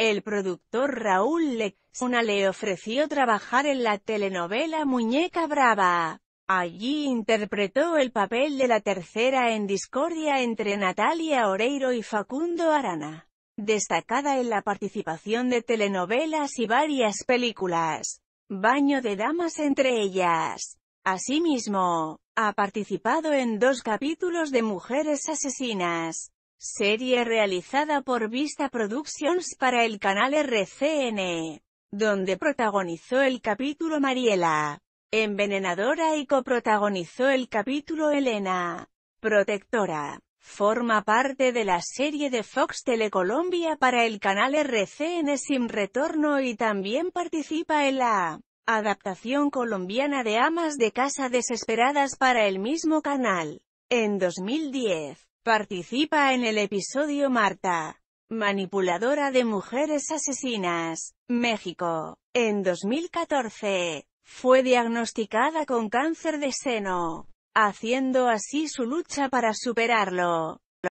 El productor Raúl Lexuna le ofreció trabajar en la telenovela Muñeca Brava. Allí interpretó el papel de la tercera en discordia entre Natalia Oreiro y Facundo Arana, destacada en la participación de telenovelas y varias películas, Baño de Damas entre ellas. Asimismo, ha participado en dos capítulos de Mujeres Asesinas serie realizada por Vista Productions para el canal RCN, e, donde protagonizó el capítulo Mariela, envenenadora y coprotagonizó el capítulo Elena, protectora. Forma parte de la serie de Fox Telecolombia para el canal RCN e Sin Retorno y también participa en la adaptación colombiana de Amas de Casa Desesperadas para el mismo canal. En 2010, Participa en el episodio Marta, manipuladora de mujeres asesinas, México. En 2014, fue diagnosticada con cáncer de seno, haciendo así su lucha para superarlo.